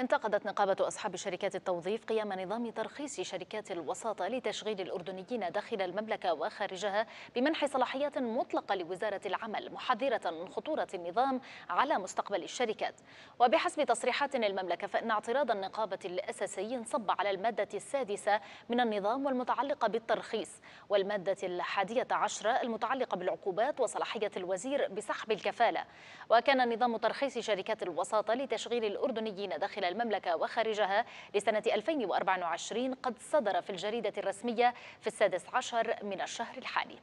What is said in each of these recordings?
انتقدت نقابة أصحاب شركات التوظيف قيام نظام ترخيص شركات الوساطة لتشغيل الأردنيين داخل المملكة وخارجها بمنح صلاحيات مطلقة لوزارة العمل محذرة من خطورة النظام على مستقبل الشركات وبحسب تصريحات المملكة فإن اعتراض النقابة الأساسي انصب على المادة السادسة من النظام والمتعلقة بالترخيص والمادة الحادية عشرة المتعلقة بالعقوبات وصلاحية الوزير بسحب الكفالة وكان نظام ترخيص شركات الوساطة لتشغيل الأردنيين داخل داخل المملكة وخارجها لسنة 2024 قد صدر في الجريدة الرسمية في السادس عشر من الشهر الحالي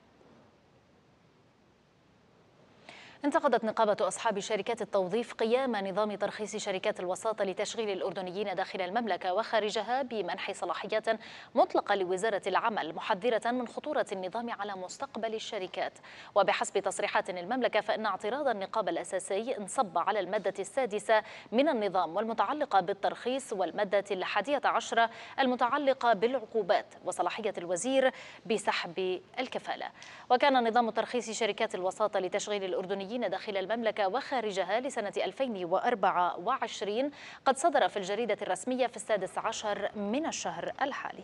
انتقدت نقابة أصحاب شركات التوظيف قيام نظام ترخيص شركات الوساطة لتشغيل الأردنيين داخل المملكة وخارجها بمنح صلاحيات مطلقة لوزارة العمل محذرة من خطورة النظام على مستقبل الشركات وبحسب تصريحات المملكة فإن اعتراض النقابة الأساسي انصب على المادة السادسة من النظام والمتعلقة بالترخيص والمادة الحادية عشرة المتعلقة بالعقوبات وصلاحية الوزير بسحب الكفالة وكان نظام ترخيص شركات الوساطة لتشغيل الأردنيين الجامعيين داخل المملكة وخارجها لسنة 2024 قد صدر في الجريدة الرسمية في السادس عشر من الشهر الحالي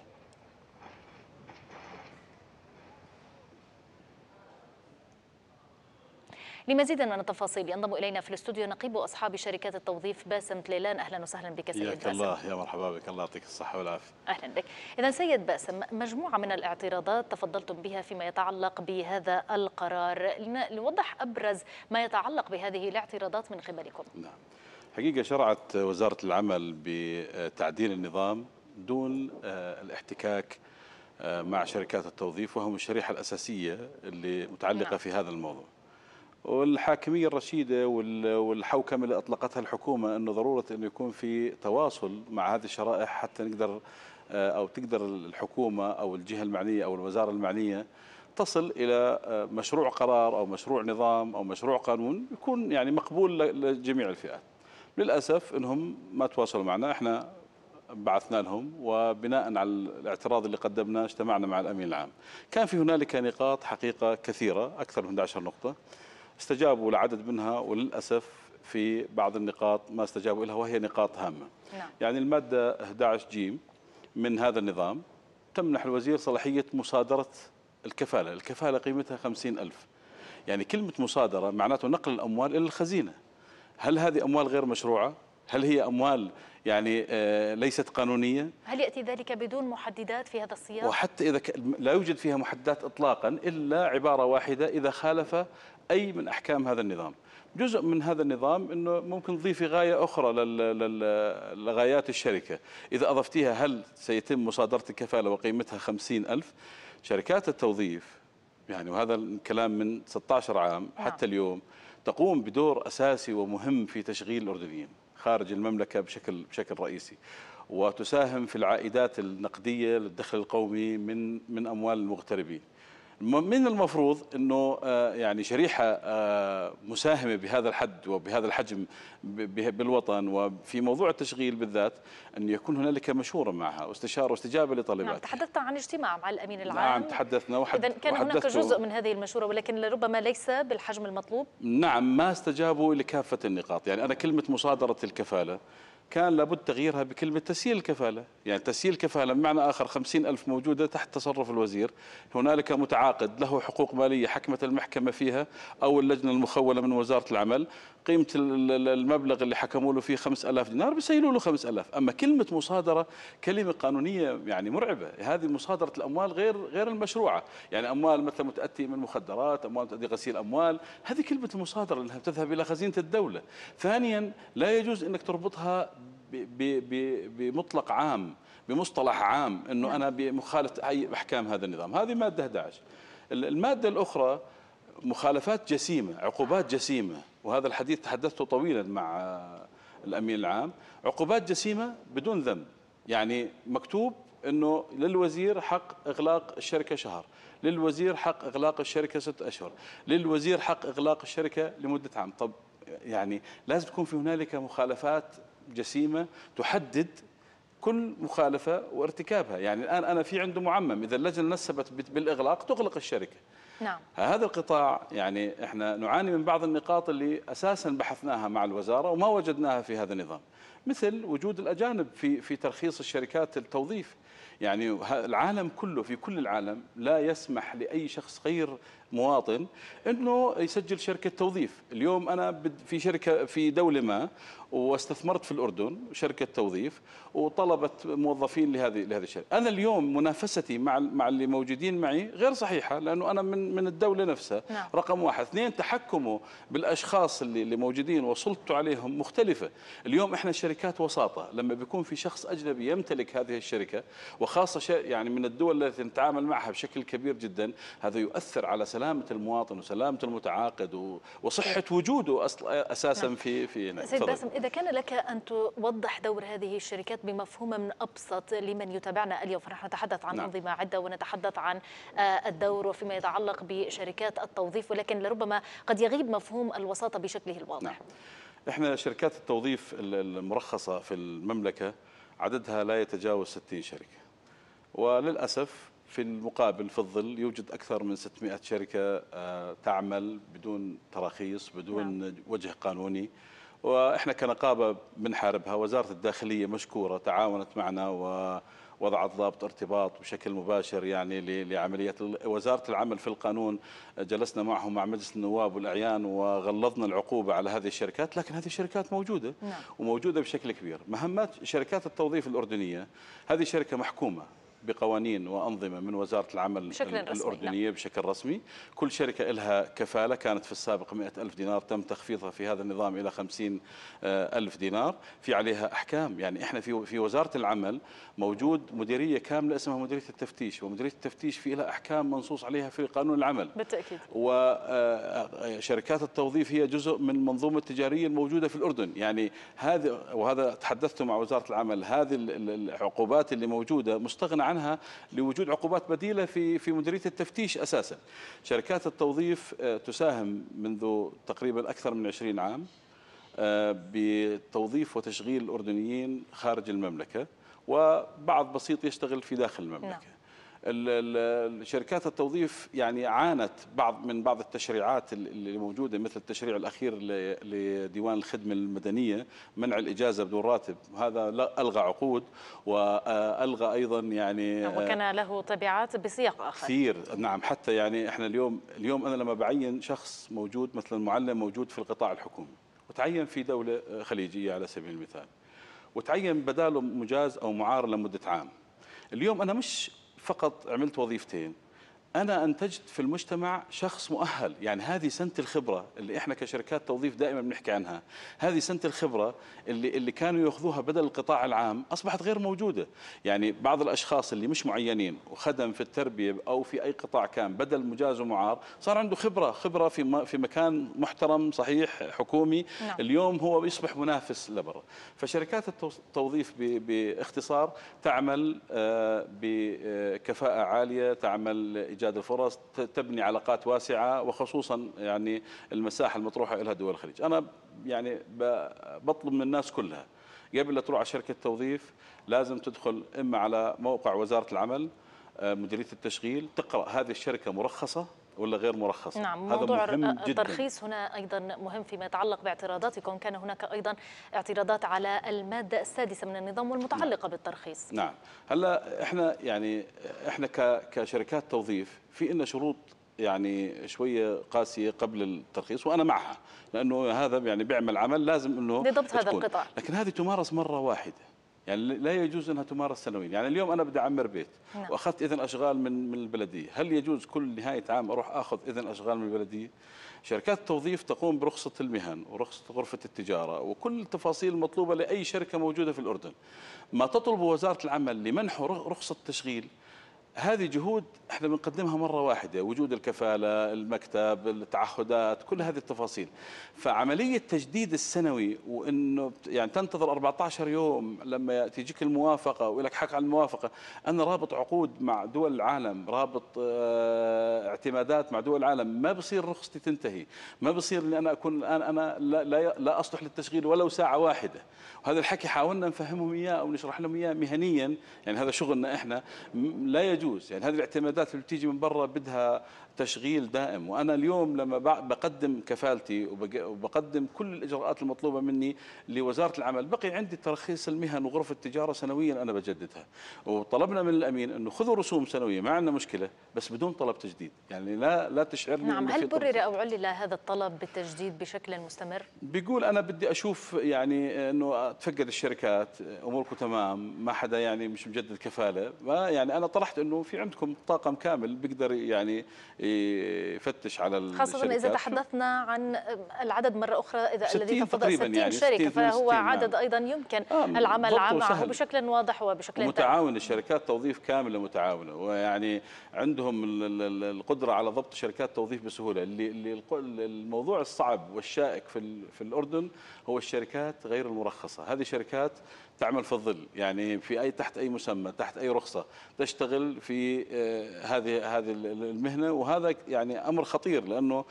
لمزيد من التفاصيل ينضم إلينا في الاستوديو نقيب أصحاب شركات التوظيف باسم تليلان أهلا وسهلا بك سيد باسم الله يا مرحبا بك الله يعطيك الصحة والعافية أهلا بك إذا سيد باسم مجموعة من الاعتراضات تفضلتم بها فيما يتعلق بهذا القرار لنوضح أبرز ما يتعلق بهذه الاعتراضات من قبلكم نعم حقيقة شرعت وزارة العمل بتعديل النظام دون آه، الاحتكاك آه، مع شركات التوظيف وهم الشريحة الأساسية اللي متعلقة نعم. في هذا الموضوع والحاكمية الرشيدة والحوكمة اللي أطلقتها الحكومة أنه ضرورة أنه يكون في تواصل مع هذه الشرائح حتى نقدر آه، أو تقدر الحكومة أو الجهة المعنية أو الوزارة المعنية تصل إلى آه، مشروع قرار أو مشروع نظام أو مشروع قانون يكون يعني مقبول لجميع الفئات للأسف أنهم ما تواصلوا معنا إحنا بعثنا لهم وبناء على الاعتراض اللي قدمناه اجتمعنا مع الأمين العام كان في هنالك نقاط حقيقة كثيرة أكثر من 11 نقطة استجابوا لعدد منها وللأسف في بعض النقاط ما استجابوا لها وهي نقاط هامة نعم. يعني المادة 11 جيم من هذا النظام تمنح الوزير صلاحية مصادرة الكفالة الكفالة قيمتها 50 ألف يعني كلمة مصادرة معناته نقل الأموال إلى الخزينة هل هذه أموال غير مشروعة؟ هل هي أموال يعني آه، ليست قانونية هل يأتي ذلك بدون محددات في هذا السياق؟ وحتى إذا لا يوجد فيها محددات إطلاقا إلا عبارة واحدة إذا خالف أي من أحكام هذا النظام جزء من هذا النظام أنه ممكن تضيفي غاية أخرى لغايات الشركة إذا أضفتيها هل سيتم مصادرة الكفالة وقيمتها خمسين ألف شركات التوظيف يعني وهذا الكلام من 16 عام نعم. حتى اليوم تقوم بدور أساسي ومهم في تشغيل الأردنيين خارج المملكة بشكل بشكل رئيسي وتساهم في العائدات النقدية للدخل القومي من من أموال المغتربين من المفروض انه آه، يعني شريحه آه، مساهمه بهذا الحد وبهذا الحجم بالوطن وفي موضوع التشغيل بالذات ان يكون هنالك مشوره معها واستشاره واستجابه لطلبات نعم تحدثت عن اجتماع مع الامين نعم، العام نعم تحدثنا وحد اذا كان هناك جزء من هذه المشوره ولكن ربما ليس بالحجم المطلوب نعم ما استجابوا لكافه النقاط يعني انا كلمه مصادره الكفاله كان لابد تغييرها بكلمة تسييل الكفالة يعني تسييل الكفالة بمعنى آخر خمسين ألف موجودة تحت تصرف الوزير هنالك متعاقد له حقوق مالية حكمت المحكمة فيها أو اللجنة المخولة من وزارة العمل قيمة المبلغ اللي حكموا له فيه 5000 دينار بيسيلوا له 5000 أما كلمة مصادرة كلمة قانونية يعني مرعبة هذه مصادرة الأموال غير غير المشروعة يعني أموال مثلا متأتي من مخدرات أموال متأتي غسيل أموال هذه كلمة المصادرة لأنها تذهب إلى خزينة الدولة ثانيا لا يجوز أنك تربطها بمطلق عام بمصطلح عام انه انا بمخالف اي احكام هذا النظام هذه ماده 11 الماده الاخرى مخالفات جسيمه عقوبات جسيمه وهذا الحديث تحدثته طويلا مع الامين العام عقوبات جسيمه بدون ذنب يعني مكتوب انه للوزير حق اغلاق الشركه شهر للوزير حق اغلاق الشركه ست اشهر للوزير حق اغلاق الشركه لمده عام طب يعني لازم تكون في هنالك مخالفات جسيمة تحدد كل مخالفة وارتكابها يعني الآن أنا في عنده معمم إذا اللجنة نسبت بالإغلاق تغلق الشركة نعم. هذا القطاع يعني احنا نعاني من بعض النقاط اللي اساسا بحثناها مع الوزاره وما وجدناها في هذا النظام مثل وجود الأجانب في في ترخيص الشركات التوظيف يعني العالم كله في كل العالم لا يسمح لأي شخص غير مواطن أنه يسجل شركة توظيف اليوم أنا في شركة في دولة ما واستثمرت في الأردن شركة توظيف وطلبت موظفين لهذه لهذه الشركة أنا اليوم منافستي مع مع اللي موجودين معي غير صحيحة لأنه أنا من من الدولة نفسها نعم. رقم واحد اثنين تحكمه بالأشخاص اللي, اللي موجودين وسلطته عليهم مختلفة اليوم إحنا الشركة الشركات وساطه لما بيكون في شخص اجنبي يمتلك هذه الشركه وخاصه يعني من الدول التي نتعامل معها بشكل كبير جدا هذا يؤثر على سلامه المواطن وسلامه المتعاقد وصحه طيب. وجوده أصل اساسا نعم. في في هناك سيد باسم اذا كان لك ان توضح دور هذه الشركات بمفهوم من ابسط لمن يتابعنا اليوم فنحن نتحدث عن نعم. انظمه عده ونتحدث عن آه، الدور وفيما يتعلق بشركات التوظيف ولكن لربما قد يغيب مفهوم الوساطه بشكله الواضح نعم. احنا شركات التوظيف المرخصه في المملكه عددها لا يتجاوز 60 شركه وللاسف في المقابل في الظل يوجد أكثر من 600 شركة آه، تعمل بدون تراخيص بدون نعم. وجه قانوني وإحنا كنقابة بنحاربها وزارة الداخلية مشكورة تعاونت معنا و وضعت ضابط ارتباط بشكل مباشر يعني لعملية وزارة العمل في القانون جلسنا معهم مع مجلس النواب والأعيان وغلظنا العقوبة على هذه الشركات لكن هذه الشركات موجودة نعم. وموجودة بشكل كبير مهمات شركات التوظيف الأردنية هذه شركة محكومة بقوانين وأنظمة من وزارة العمل بشكل الأردنية رسمي. نعم. بشكل رسمي كل شركة لها كفالة كانت في السابق 100 ألف دينار تم تخفيضها في هذا النظام إلى 50 ألف دينار في عليها أحكام يعني إحنا في في وزارة العمل موجود مديرية كاملة اسمها مديرية التفتيش ومديرية التفتيش في لها أحكام منصوص عليها في قانون العمل بالتأكيد وشركات آه، التوظيف هي جزء من المنظومة التجارية الموجودة في الأردن يعني هذا وهذا تحدثت مع وزارة العمل هذه العقوبات اللي موجودة مستغنى عنها عنها لوجود عقوبات بديلة في في مديرية التفتيش أساسا شركات التوظيف آه، تساهم منذ تقريبا أكثر من 20 عام آه، بتوظيف وتشغيل الأردنيين خارج المملكة وبعض بسيط يشتغل في داخل المملكة نعم. شركات التوظيف يعني عانت بعض من بعض التشريعات اللي موجوده مثل التشريع الاخير لديوان الخدمه المدنيه منع الاجازه بدون راتب هذا الغى عقود والغى ايضا يعني آه، وكان له تبعات بسياق اخر كثير نعم حتى يعني احنا اليوم اليوم انا لما بعين شخص موجود مثلا معلم موجود في القطاع الحكومي وتعين في دوله خليجيه على سبيل المثال وتعين بداله مجاز او معار لمده عام اليوم انا مش فقط عملت وظيفتين أنا أنتجت في المجتمع شخص مؤهل يعني هذه سنة الخبرة اللي إحنا كشركات توظيف دائما بنحكي عنها هذه سنة الخبرة اللي, اللي كانوا يأخذوها بدل القطاع العام أصبحت غير موجودة يعني بعض الأشخاص اللي مش معينين وخدم في التربية أو في أي قطاع كان بدل مجاز ومعار صار عنده خبرة خبرة في, في مكان محترم صحيح حكومي نعم. اليوم هو يصبح منافس لبرا فشركات التوظيف باختصار تعمل آه، بكفاءة عالية تعمل إجابة إيجاد الفرص تبني علاقات واسعة وخصوصا يعني المساحة المطروحة لها دول الخليج أنا يعني بطلب من الناس كلها قبل لا تروح على شركة توظيف لازم تدخل إما على موقع وزارة العمل آه، مديرية التشغيل تقرأ هذه الشركة مرخصة ولا غير مرخصة نعم هذا موضوع مهم الترخيص جداً. هنا أيضا مهم فيما يتعلق باعتراضاتكم كان هناك أيضا اعتراضات على المادة السادسة من النظام والمتعلقة نعم. بالترخيص نعم هلا احنا يعني احنا كشركات توظيف في إن شروط يعني شويه قاسيه قبل الترخيص وانا معها لانه هذا يعني بيعمل عمل لازم انه لضبط هذا القطاع لكن هذه تمارس مره واحده يعني لا يجوز انها تمارس سنويا، يعني اليوم انا بدي اعمر بيت نعم. واخذت اذن اشغال من من البلديه، هل يجوز كل نهايه عام اروح اخذ اذن اشغال من البلديه؟ شركات التوظيف تقوم برخصه المهن ورخصه غرفه التجاره وكل التفاصيل المطلوبه لاي شركه موجوده في الاردن. ما تطلب وزاره العمل لمنحه رخصه تشغيل هذه جهود احنا بنقدمها مره واحده وجود الكفاله المكتب التعهدات كل هذه التفاصيل فعمليه تجديد السنوي وانه يعني تنتظر 14 يوم لما تجيك الموافقه ولك حق على الموافقه انا رابط عقود مع دول العالم رابط اه اعتمادات مع دول العالم ما بصير رخصتي تنتهي ما بصير اني انا اكون الان انا لا, لا, لا اصلح للتشغيل ولو ساعه واحده وهذا الحكي حاولنا نفهمهم اياه او نشرح لهم اياه مهنيا يعني هذا شغلنا احنا لا يجوز يجوز يعني هذه الاعتمادات اللي بتيجي من برا بدها تشغيل دائم وأنا اليوم لما بقدم كفالتي وبقدم كل الإجراءات المطلوبة مني لوزارة العمل بقي عندي ترخيص المهن وغرف التجارة سنويا أنا بجددها وطلبنا من الأمين أنه خذوا رسوم سنوية ما عندنا مشكلة بس بدون طلب تجديد يعني لا لا تشعرني نعم هل برر أو علل هذا الطلب بالتجديد بشكل مستمر؟ بيقول أنا بدي أشوف يعني أنه تفقد الشركات أموركم تمام ما حدا يعني مش مجدد كفالة ما يعني أنا طرحت أنه في عندكم طاقم كامل بيقدر يعني يفتش على الشركات خاصة إذا تحدثنا عن العدد مرة أخرى إذا الذي تفضل ستين يعني شركة فهو نعم. عدد نعم. أيضا يمكن آه العمل معه بشكل واضح وبشكل متعاون الشركات توظيف كاملة متعاونة ويعني عندهم القدرة على ضبط شركات توظيف بسهولة اللي الموضوع الصعب والشائك في الأردن هو الشركات غير المرخصة هذه شركات تعمل في الظل يعني في اي تحت اي مسمى تحت اي رخصه تشتغل في آه، هذه هذه المهنه وهذا يعني امر خطير لانه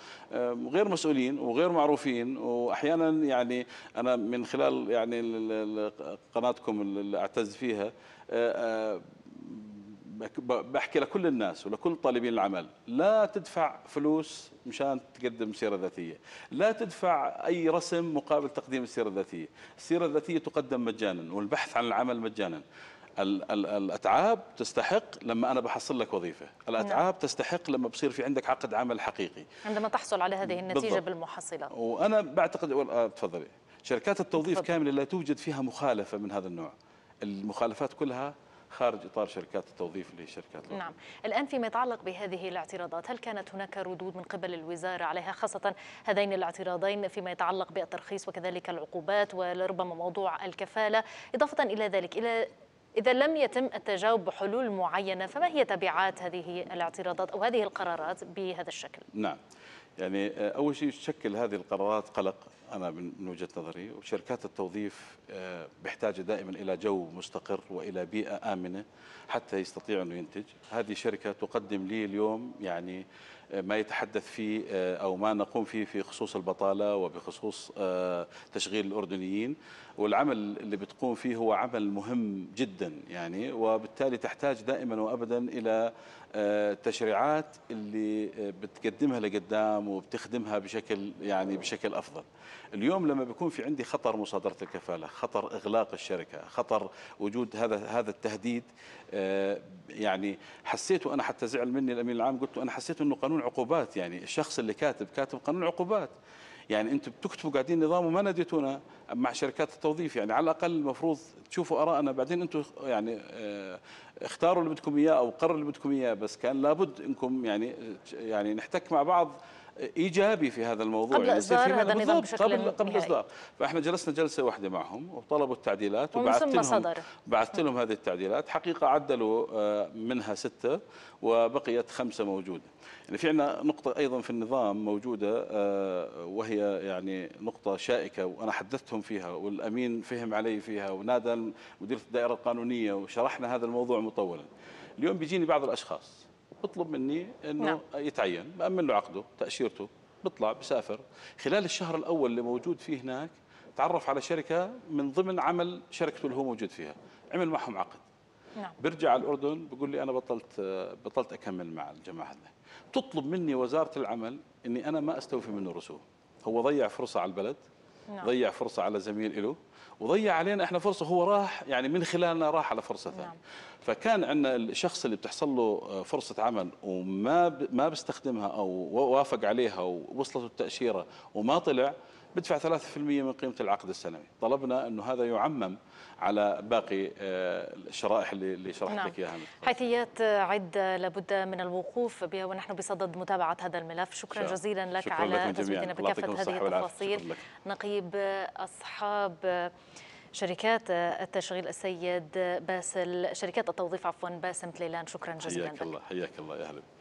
غير مسؤولين وغير معروفين واحيانا يعني انا من خلال يعني قناتكم اللي اعتز فيها آه، آه، بحكي لكل الناس ولكل طالبين العمل لا تدفع فلوس مشان تقدم سيرة ذاتية لا تدفع أي رسم مقابل تقديم السيرة الذاتية السيرة الذاتية تقدم مجانا والبحث عن العمل مجانا الأتعاب تستحق لما أنا بحصل لك وظيفة الأتعاب نعم. تستحق لما بصير في عندك عقد عمل حقيقي عندما تحصل على هذه النتيجة بالضبط. بالمحصلة وأنا بعتقد آه، تفضلي شركات التوظيف كاملة لا توجد فيها مخالفة من هذا النوع المخالفات كلها خارج إطار شركات التوظيف لشركات الوظيف. نعم الآن فيما يتعلق بهذه الاعتراضات هل كانت هناك ردود من قبل الوزارة عليها خاصة هذين الاعتراضين فيما يتعلق بالترخيص وكذلك العقوبات ولربما موضوع الكفالة إضافة إلى ذلك إلى إذا لم يتم التجاوب بحلول معينة فما هي تبعات هذه الاعتراضات أو هذه القرارات بهذا الشكل؟ نعم يعني آه، أول شيء تشكل هذه القرارات قلق أنا من وجهة نظري وشركات التوظيف آه، بحتاجة دائما إلى جو مستقر وإلى بيئة آمنة حتى يستطيع أنه ينتج هذه شركة تقدم لي اليوم يعني آه، ما يتحدث فيه أو ما نقوم فيه في خصوص البطالة وبخصوص تشغيل الأردنيين والعمل اللي بتقوم فيه هو عمل مهم جدا يعني وبالتالي تحتاج دائما وابدا الى آه، تشريعات اللي آه، بتقدمها لقدام وبتخدمها بشكل يعني بشكل افضل. اليوم لما بيكون في عندي خطر مصادره الكفاله، خطر اغلاق الشركه، خطر وجود هذا هذا التهديد آه، يعني حسيت وانا حتى زعل مني الامين العام قلت له انا حسيت انه قانون عقوبات يعني الشخص اللي كاتب كاتب قانون عقوبات يعني انتم بتكتبوا قاعدين نظام وما ناديتونا مع شركات التوظيف يعني على الاقل المفروض تشوفوا ارائنا بعدين انتم يعني آه، اختاروا اللي بدكم اياه او قرروا اللي بدكم اياه بس كان لابد انكم يعني آه، يعني نحتك مع بعض ايجابي في هذا الموضوع قبل يعني اصدار هذا النظام بشكل قبل قبل اصدار فاحنا جلسنا جلسه واحده معهم وطلبوا التعديلات وبعثت لهم بعثت لهم هذه التعديلات حقيقه عدلوا آه، منها سته وبقيت خمسه موجوده يعني في عندنا نقطه ايضا في النظام موجوده آه، وهي يعني نقطه شائكه وانا حدثتهم فيها والامين فهم علي فيها ونادى مديره الدائره القانونيه وشرحنا هذا الموضوع مطولا اليوم بيجيني بعض الاشخاص بطلب مني انه نعم. يتعين بامن له عقده تاشيرته بيطلع بسافر خلال الشهر الاول اللي موجود فيه هناك تعرف على شركه من ضمن عمل شركته اللي هو موجود فيها عمل معهم عقد نعم. برجع على الاردن بقول لي انا بطلت بطلت اكمل مع الجماعه هذا تطلب مني وزاره العمل اني انا ما استوفي منه رسوم هو ضيع فرصه على البلد نعم. ضيع فرصه على زميل له وضيع علينا احنا فرصه هو راح يعني من خلالنا راح على فرصه ثانيه نعم. فكان عندنا الشخص اللي بتحصل له فرصه عمل وما ما بيستخدمها او وافق عليها ووصلته التاشيره وما طلع بدفع 3% من قيمة العقد السنوي طلبنا أنه هذا يعمم على باقي آه، الشرائح اللي شرحت نعم. لك إياها حيثيات آه، عدة لابد من الوقوف بها ونحن بصدد متابعة هذا الملف شكرا شاء. جزيلا لك شكرا على تزويدنا بكافة هذه التفاصيل نقيب آه، أصحاب شركات التشغيل السيد باسل شركات التوظيف عفوا باسم تليلان شكرا جزيلا حياك الله حياك الله يا اهلا